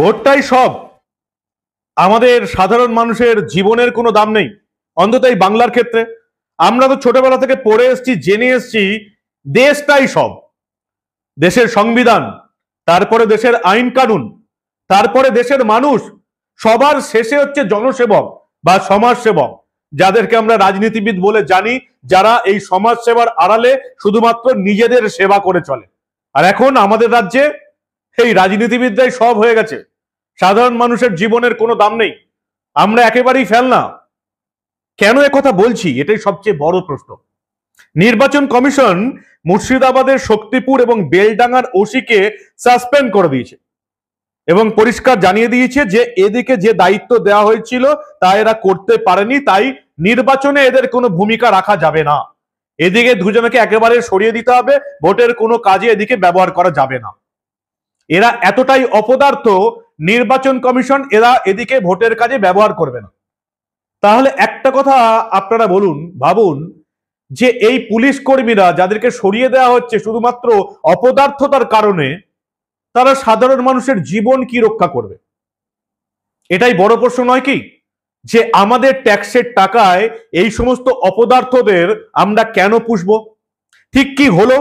ভোটটাই সব আমাদের সাধারণ মানুষের জীবনের কোনো দাম নেই অন্তত এই বাংলার ক্ষেত্রে আমরা তো ছোটবেলা থেকে পড়ে এসছি জেনে এসছি দেশটাই সব দেশের সংবিধান তারপরে দেশের আইন কানুন তারপরে দেশের মানুষ সবার শেষে হচ্ছে জনসেবক বা সমাজসেবক যাদেরকে আমরা রাজনীতিবিদ বলে জানি যারা এই সমাজ সেবার আড়ালে শুধুমাত্র নিজেদের সেবা করে চলে আর এখন আমাদের রাজ্যে এই রাজনীতিবিদরাই সব হয়ে গেছে সাধারণ মানুষের জীবনের কোনো দাম নেই আমরা একেবারেই ফেল না কেন কথা বলছি এটাই সবচেয়ে বড় প্রশ্ন নির্বাচন কমিশন মুর্শিদাবাদের শক্তিপুর এবং বেলডাঙ্গার ওসিকে সাসপেন্ড করে দিয়েছে এবং পরিষ্কার জানিয়ে দিয়েছে যে এদিকে যে দায়িত্ব দেওয়া হয়েছিল তা এরা করতে পারেনি তাই নির্বাচনে এদের কোনো ভূমিকা রাখা যাবে না এদিকে দুজনকে একেবারে সরিয়ে দিতে হবে ভোটের কোনো কাজে এদিকে ব্যবহার করা যাবে না এরা এতটাই অপদার্থ নির্বাচন কমিশন এরা এদিকে ভোটের কাজে ব্যবহার করবে না তাহলে একটা কথা আপনারা বলুন ভাবুন যে এই পুলিশ কর্মীরা যাদেরকে সরিয়ে দেওয়া হচ্ছে শুধুমাত্র অপদার্থতার কারণে তারা সাধারণ মানুষের জীবন কি রক্ষা করবে এটাই বড় প্রশ্ন নয় কি যে আমাদের ট্যাক্সের টাকায় এই সমস্ত অপদার্থদের আমরা কেন পুষব ঠিক কি হলো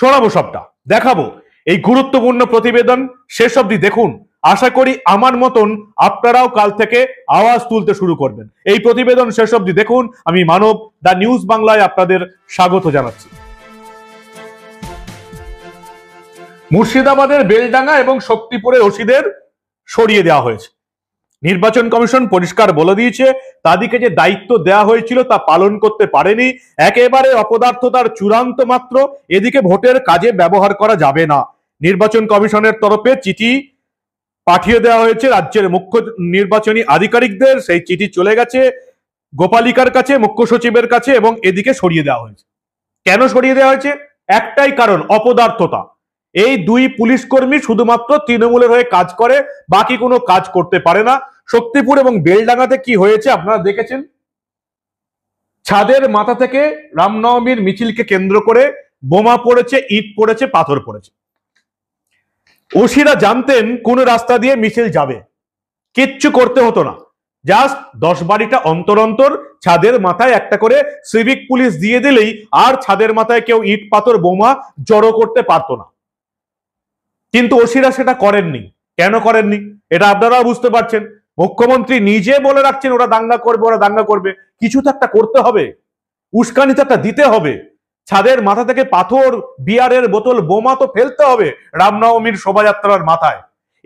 শোনাবো সবটা দেখাবো এই গুরুত্বপূর্ণ প্রতিবেদন শেষ অবধি দেখুন আশা করি আমার মতন আপনারাও কাল থেকে আওয়াজ তুলতে শুরু করবেন এই প্রতিবেদন শেষ অবধি দেখুন আমি মানব দ্য নিউজ বাংলায় আপনাদের স্বাগত জানাচ্ছি মুর্শিদাবাদের বেলডাঙ্গা এবং শক্তিপুরের ওষিদের সরিয়ে দেওয়া হয়েছে নির্বাচন কমিশন পরিষ্কার বলে দিয়েছে তাদেরকে যে দায়িত্ব দেয়া হয়েছিল তা পালন করতে পারেনি একেবারে অপদার্থতার চূড়ান্ত মাত্র এদিকে ভোটের কাজে ব্যবহার করা যাবে না নির্বাচন কমিশনের তরফে চিঠি পাঠিয়ে দেওয়া হয়েছে রাজ্যের মুখ্য নির্বাচনী আধিকারিকদের সেই চিঠি চলে গেছে গোপালিকার কাছে মুখ্য সচিবের কাছে এবং এদিকে সরিয়ে দেওয়া হয়েছে কেন সরিয়ে দেওয়া হয়েছে একটাই কারণ অপদার্থতা এই দুই পুলিশ কর্মী শুধুমাত্র তৃণমূলের হয়ে কাজ করে বাকি কোনো কাজ করতে পারে না শক্তিপুর এবং বেলডাঙ্গাতে কি হয়েছে আপনারা দেখেছেন ছাদের মাথা থেকে রামনবমীর মিছিলকে কেন্দ্র করে বোমা পড়েছে ইট পড়েছে পাথর পড়েছে ওসিরা জানতেন কোন রাস্তা দিয়ে মিছিল যাবে কিচ্ছু করতে হতো না জাস্ট দশ বাড়িটা অন্তর অন্তর ছাদের মাথায় একটা করে সিভিক পুলিশ দিয়ে দিলেই আর ছাদের মাথায় কেউ ইট পাথর বোমা জড়ো করতে পারতো না কিন্তু ওসিরা সেটা করেননি কেন করেননি এটা আপনারাও বুঝতে পারছেন মুখ্যমন্ত্রী নিজে বলে রাখছেন ওরা দাঙ্গা করবে ওরা দাঙ্গা করবে কিছু তো একটা করতে হবে উস্কানি তো একটা দিতে হবে ছাদের মাথা থেকে পাথর বিয়ারের বোতল বোমা তো ফেলতে হবে রামনবমীর শোভাযাত্রার মাথায়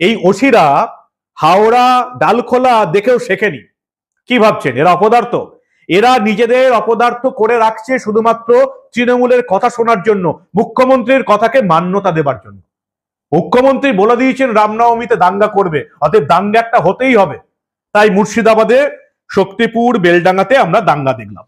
এই ওসিরা হাওড়া ডালখোলা দেখেও শেখেনি কি ভাবছেন এরা অপদার্থ এরা নিজেদের অপদার্থ করে রাখছে শুধুমাত্র তৃণমূলের কথা শোনার জন্য মুখ্যমন্ত্রীর কথাকে মান্যতা দেবার জন্য মুখ্যমন্ত্রী বলে দিয়েছেন রামনবমীতে দাঙ্গা করবে অতএব দাঙ্গা একটা হতেই হবে তাই মুর্শিদাবাদে শক্তিপুর বেলডাঙ্গাতে আমরা দাঙ্গা দেখলাম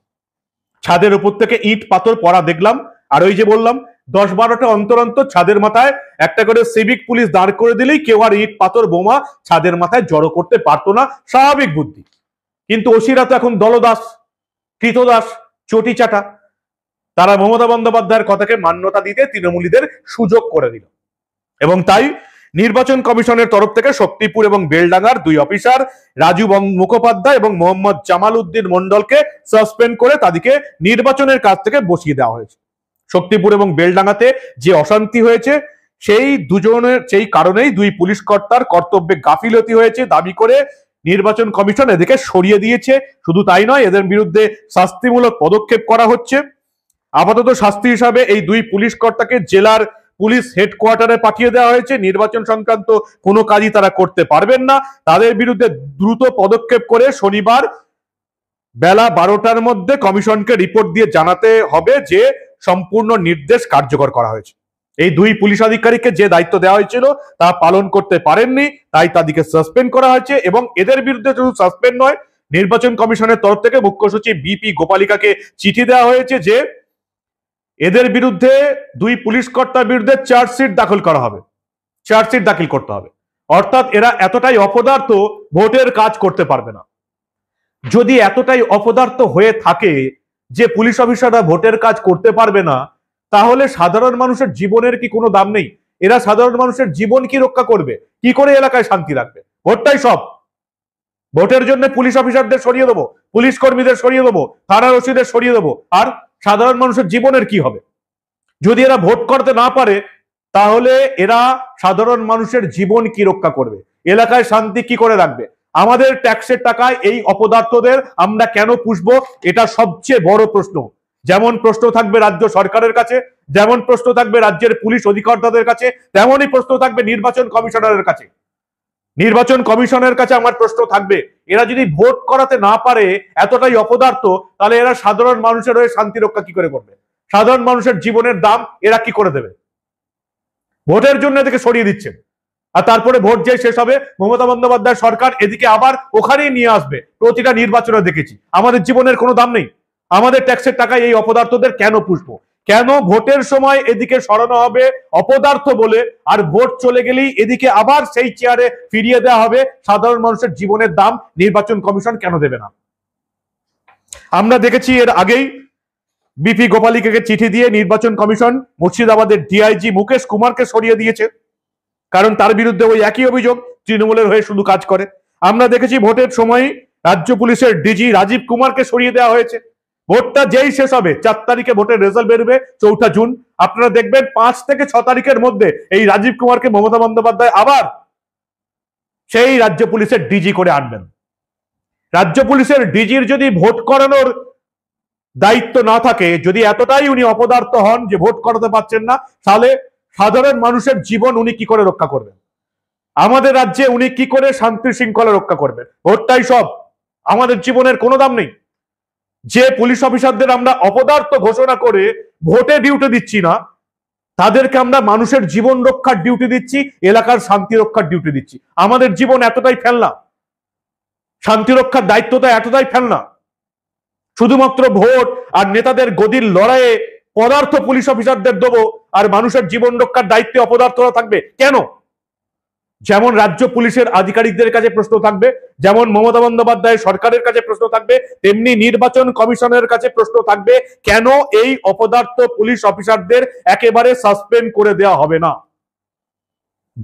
ছাদের উপর থেকে ইট পাথর পড়া দেখলাম আর ওই যে বললাম দশ বারোটা অন্তর অন্তর ছাদের মাথায় একটা করে সিভিক পুলিশ দাঁড় করে দিলেই কেউ আর ইট পাথর বোমা ছাদের মাথায় জড়ো করতে পারতো না স্বাভাবিক বুদ্ধি কিন্তু ওসিরা তো এখন দলদাস কৃতদাস চটি চাটা তারা মমতা বন্দ্যোপাধ্যায়ের কথাকে মান্যতা দিতে তৃণমূলীদের সুযোগ করে দিল এবং তাই নির্বাচন কমিশনের তরফ থেকে শক্তিপুর এবং বেলডাঙ্গার দুই অফিসার রাজু মুখোপাধ্যায় এবং মোহাম্মদ জামাল উদ্দিন মন্ডলকে সাসপেন্ড করে তাদেরকে নির্বাচনের কাজ থেকে বসিয়ে দেওয়া হয়েছে শক্তিপুর এবং বেলডাঙ্গাতে যে অশান্তি হয়েছে সেই দুজনের সেই কারণেই দুই পুলিশ কর্তার কর্তব্যে গাফিলতি হয়েছে দাবি করে নির্বাচন কমিশন এদেরকে সরিয়ে দিয়েছে শুধু তাই নয় এদের বিরুদ্ধে শাস্তিমূলক পদক্ষেপ করা হচ্ছে আপাতত শাস্তি হিসাবে এই দুই পুলিশ কর্তাকে জেলার পুলিশ হেডকোয়ার্টারে পাঠিয়ে দেওয়া হয়েছে নির্বাচন সংক্রান্ত কোনো কাজই তারা করতে পারবেন না তাদের বিরুদ্ধে দ্রুত পদক্ষেপ করে শনিবার বেলা বারোটার মধ্যে কমিশনকে রিপোর্ট দিয়ে জানাতে হবে যে সম্পূর্ণ নির্দেশ কার্যকর করা হয়েছে এই দুই পুলিশ আধিকারিককে যে দায়িত্ব দেওয়া হয়েছিল তা পালন করতে পারেননি তাই তাদেরকে সাসপেন্ড করা হয়েছে এবং এদের বিরুদ্ধে শুধু সাসপেন্ড নয় নির্বাচন কমিশনের তরফ থেকে মুখ্য সচিব বিপি গোপালিকাকে চিঠি দেওয়া হয়েছে যে এদের বিরুদ্ধে দুই পুলিশ কর্তার বিরুদ্ধে চার্জশিট দাখিল করা হবে চার্জশিট দাখিল করতে হবে অর্থাৎ এরা এতটাই অপদার্থ ভোটের কাজ করতে পারবে না যদি এতটাই অপদার্থ হয়ে থাকে যে পুলিশ অফিসাররা ভোটের কাজ করতে পারবে না তাহলে সাধারণ মানুষের জীবনের কি কোনো দাম নেই এরা সাধারণ মানুষের জীবন কি রক্ষা করবে কি করে এলাকায় শান্তি রাখবে ভোটটাই সব ভোটের জন্য পুলিশ অফিসারদের সরিয়ে দেবো পুলিশ কর্মীদের সরিয়ে দেবো থানার রসিদের সরিয়ে দেবো আর সাধারণ মানুষের জীবনের কি হবে যদি এরা ভোট করতে না পারে তাহলে এরা সাধারণ মানুষের জীবন কি রক্ষা করবে এলাকায় শান্তি কি করে রাখবে আমাদের ট্যাক্সের টাকায় এই অপদার্থদের আমরা কেন পুষব এটা সবচেয়ে বড় প্রশ্ন যেমন প্রশ্ন থাকবে রাজ্য সরকারের কাছে যেমন প্রশ্ন থাকবে রাজ্যের পুলিশ অধিকর্তাদের কাছে তেমনই প্রশ্ন থাকবে নির্বাচন কমিশনারের কাছে নির্বাচন কমিশনের কাছে আমার প্রশ্ন থাকবে এরা যদি ভোট করাতে না পারে এতটাই অপদার্থ তাহলে এরা সাধারণ মানুষের হয়ে শান্তি রক্ষা কি করে করবে সাধারণ মানুষের জীবনের দাম এরা কি করে দেবে ভোটের জন্য এদিকে সরিয়ে দিচ্ছে আর তারপরে ভোট যে শেষ হবে মমতা বন্দ্যোপাধ্যায় সরকার এদিকে আবার ওখানেই নিয়ে আসবে প্রতিটা নির্বাচনে দেখেছি আমাদের জীবনের কোনো দাম নেই আমাদের ট্যাক্সের টাকায় এই অপদার্থদের কেন পুষবো কেন ভোটের সময় এদিকে সরানো হবে অপদার্থ বলে আর ভোট চলে গেলেই এদিকে আবার সেই চেয়ারে ফিরিয়ে দেওয়া হবে সাধারণ মানুষের জীবনের দাম নির্বাচন কমিশন কেন দেবে না আমরা দেখেছি এর আগেই বিপি গোপালিকে চিঠি দিয়ে নির্বাচন কমিশন মুর্শিদাবাদের ডিআইজি মুকেশ কুমারকে সরিয়ে দিয়েছে কারণ তার বিরুদ্ধে ওই একই অভিযোগ তৃণমূলের হয়ে শুধু কাজ করে আমরা দেখেছি ভোটের সময় রাজ্য পুলিশের ডিজি রাজীব কুমারকে সরিয়ে দেওয়া হয়েছে ভোটটা যেই শেষ হবে চার তারিখে ভোটের রেজাল্ট বেরোবে চৌঠা জুন আপনারা দেখবেন পাঁচ থেকে ছ তারিখের মধ্যে এই রাজীব কুমারকে মমতা বন্দ্যোপাধ্যায় আবার সেই রাজ্য পুলিশের ডিজি করে আনবেন রাজ্য পুলিশের ডিজির যদি ভোট করানোর দায়িত্ব না থাকে যদি এতটাই উনি অপদার্থ হন যে ভোট করাতে পারছেন না তাহলে সাধারণ মানুষের জীবন উনি কি করে রক্ষা করবেন আমাদের রাজ্যে উনি কি করে শান্তি শৃঙ্খলা রক্ষা করবেন ভোটটাই সব আমাদের জীবনের কোনো দাম নেই যে পুলিশ অফিসারদের আমরা অপদার্থ ঘোষণা করে ভোটে ডিউটি দিচ্ছি না তাদেরকে আমরা মানুষের জীবন রক্ষার ডিউটি দিচ্ছি এলাকার শান্তি রক্ষার ডিউটি দিচ্ছি আমাদের জীবন এতটাই ফেলনা শান্তি রক্ষার দায়িত্বটা এতটাই ফেলনা শুধুমাত্র ভোট আর নেতাদের গদির লড়াইয়ে পদার্থ পুলিশ অফিসারদের দেবো আর মানুষের জীবন রক্ষার দায়িত্বে অপদার্থরা থাকবে কেন যেমন রাজ্য পুলিশের আধিকারিকদের কাছে প্রশ্ন থাকবে যেমন মমতা বন্দ্যোপাধ্যায় সরকারের কাছে প্রশ্ন থাকবে তেমনি নির্বাচন কমিশনের কাছে প্রশ্ন থাকবে কেন এই অপদার্থ পুলিশ অফিসারদের একেবারে সাসপেন্ড করে দেওয়া হবে না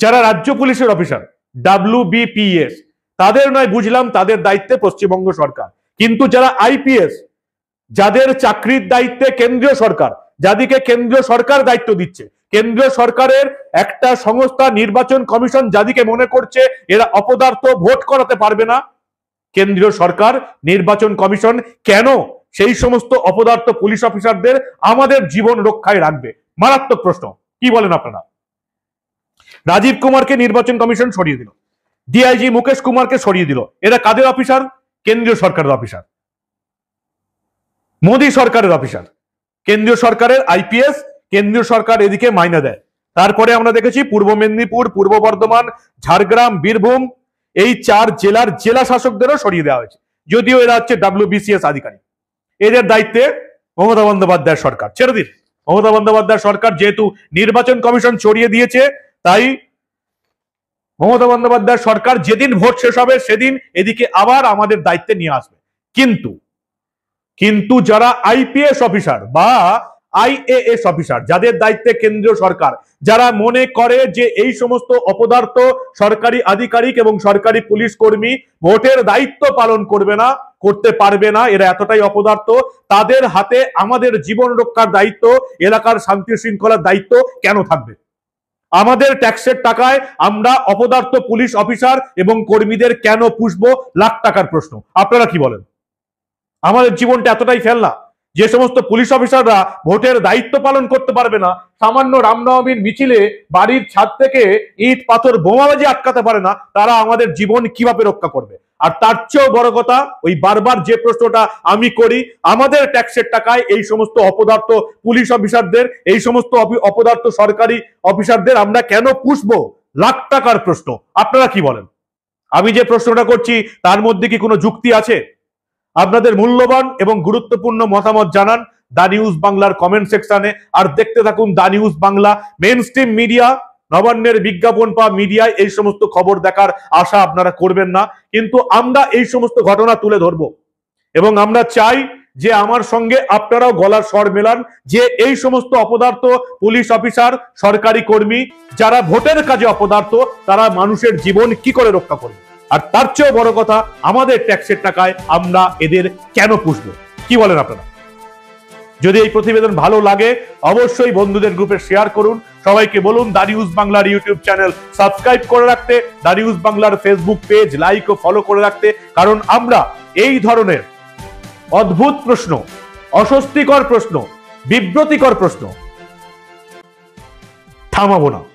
যারা রাজ্য পুলিশের অফিসার ডাব্লিউ বিপিএস তাদের নয় বুঝলাম তাদের দায়িত্বে পশ্চিমবঙ্গ সরকার কিন্তু যারা আইপিএস যাদের চাকরির দায়িত্বে কেন্দ্রীয় সরকার যাদিকে কেন্দ্রীয় সরকার দায়িত্ব দিচ্ছে কেন্দ্রীয় সরকারের একটা সংস্থা নির্বাচন কমিশন যাদিকে মনে করছে এরা অপদার্থ ভোট করাতে পারবে না কেন্দ্রীয় সরকার নির্বাচন কমিশন কেন সেই সমস্ত অপদার্থ পুলিশ অফিসারদের আমাদের জীবন রক্ষায় রাখবে মারাত্মক প্রশ্ন কি বলেন আপনারা রাজীব কুমারকে নির্বাচন কমিশন সরিয়ে দিল ডিআইজি মুকেশ কুমারকে সরিয়ে দিল এরা কাদের অফিসার কেন্দ্রীয় সরকারের অফিসার মোদী সরকারের অফিসার কেন্দ্রীয় সরকারের আইপিএস কেন্দ্রীয় সরকার এদিকে মাইনে দেয় তারপরে আমরা দেখেছি পূর্ব মেদিনীপুর পূর্ব বর্ধমান ঝাড়গ্রাম বীরভূম এই চার জেলার জেলা শাসকদেরও সরিয়ে দেওয়া হয়েছে যদিও এরা হচ্ছে ডাব্লিউবিসিএস আধিকারিক এদের দায়িত্বে মমতা বন্দ্যোপাধ্যায় সরকার ছেড়ে দিন মমতা বন্দ্যোপাধ্যায় সরকার যেহেতু নির্বাচন কমিশন ছড়িয়ে দিয়েছে তাই মমতা বন্দ্যোপাধ্যায় সরকার যেদিন ভোট শেষ হবে সেদিন এদিকে আবার আমাদের দায়িত্বে নিয়ে আসবে কিন্তু কিন্তু যারা আইপিএস অফিসার বা আইএএস অফিসার যাদের দায়িত্বে কেন্দ্রীয় সরকার যারা মনে করে যে এই সমস্ত অপদার্থ সরকারি আধিকারিক এবং সরকারি পুলিশ কর্মী ভোটের দায়িত্ব পালন করবে না করতে পারবে না এরা এতটাই অপদার্থ তাদের হাতে আমাদের জীবন রক্ষার দায়িত্ব এলাকার শান্তি শৃঙ্খলার দায়িত্ব কেন থাকবে আমাদের ট্যাক্সের টাকায় আমরা অপদার্থ পুলিশ অফিসার এবং কর্মীদের কেন পুষবো লাখ টাকার প্রশ্ন আপনারা কি বলেন আমাদের জীবনটা এতটাই ফেললা যে সমস্ত পুলিশ অফিসাররা ভোটের দায়িত্ব পালন করতে পারবে না সামান্য রামনবমীর মিছিলে বাড়ির ছাদ থেকে ইট পাথর বোমাবাজি আটকাতে পারে না তারা আমাদের জীবন কিভাবে রক্ষা করবে আর তার চেয়েও বড় কথা ওই বারবার যে প্রশ্নটা আমি করি আমাদের ট্যাক্সের টাকায় এই সমস্ত অপদার্থ পুলিশ অফিসারদের এই সমস্ত অপদার্থ সরকারি অফিসারদের আমরা কেন পুষবো লাখ টাকার প্রশ্ন আপনারা কি বলেন আমি যে প্রশ্নটা করছি তার মধ্যে কি কোনো যুক্তি আছে আপনাদের মূল্যবান এবং গুরুত্বপূর্ণ মতামত জানান দা নিউজ বাংলার কমেন্ট সেকশনে আর দেখতে থাকুন the news Bangla mainstream media নবান্নের বিজ্ঞাপন পা মিডিয়ায় এই সমস্ত খবর দেখার আশা আপনারা করবেন না কিন্তু আমরা এই সমস্ত ঘটনা তুলে ধরব এবং আমরা চাই যে আমার সঙ্গে আপনারাও গলার স্বর মেলান যে এই সমস্ত অপদার্থ পুলিশ অফিসার সরকারি কর্মী যারা ভোটের কাজে অপদার্থ তারা মানুষের জীবন কি করে রক্ষা করবে আর তার চেয়েও বড় কথা আমাদের ট্যাক্সের টাকায় আমরা এদের কেন পুষব কি বলেন আপনারা যদি এই প্রতিবেদন ভালো লাগে অবশ্যই বন্ধুদের গ্রুপে শেয়ার করুন সবাইকে বলুন দা নিউজ বাংলার ইউটিউব চ্যানেল সাবস্ক্রাইব করে রাখতে দা নিউজ বাংলার ফেসবুক পেজ লাইক ও ফলো করে রাখতে কারণ আমরা এই ধরনের অদ্ভুত প্রশ্ন অস্বস্তিকর প্রশ্ন বিব্রতিকর প্রশ্ন থামাবো না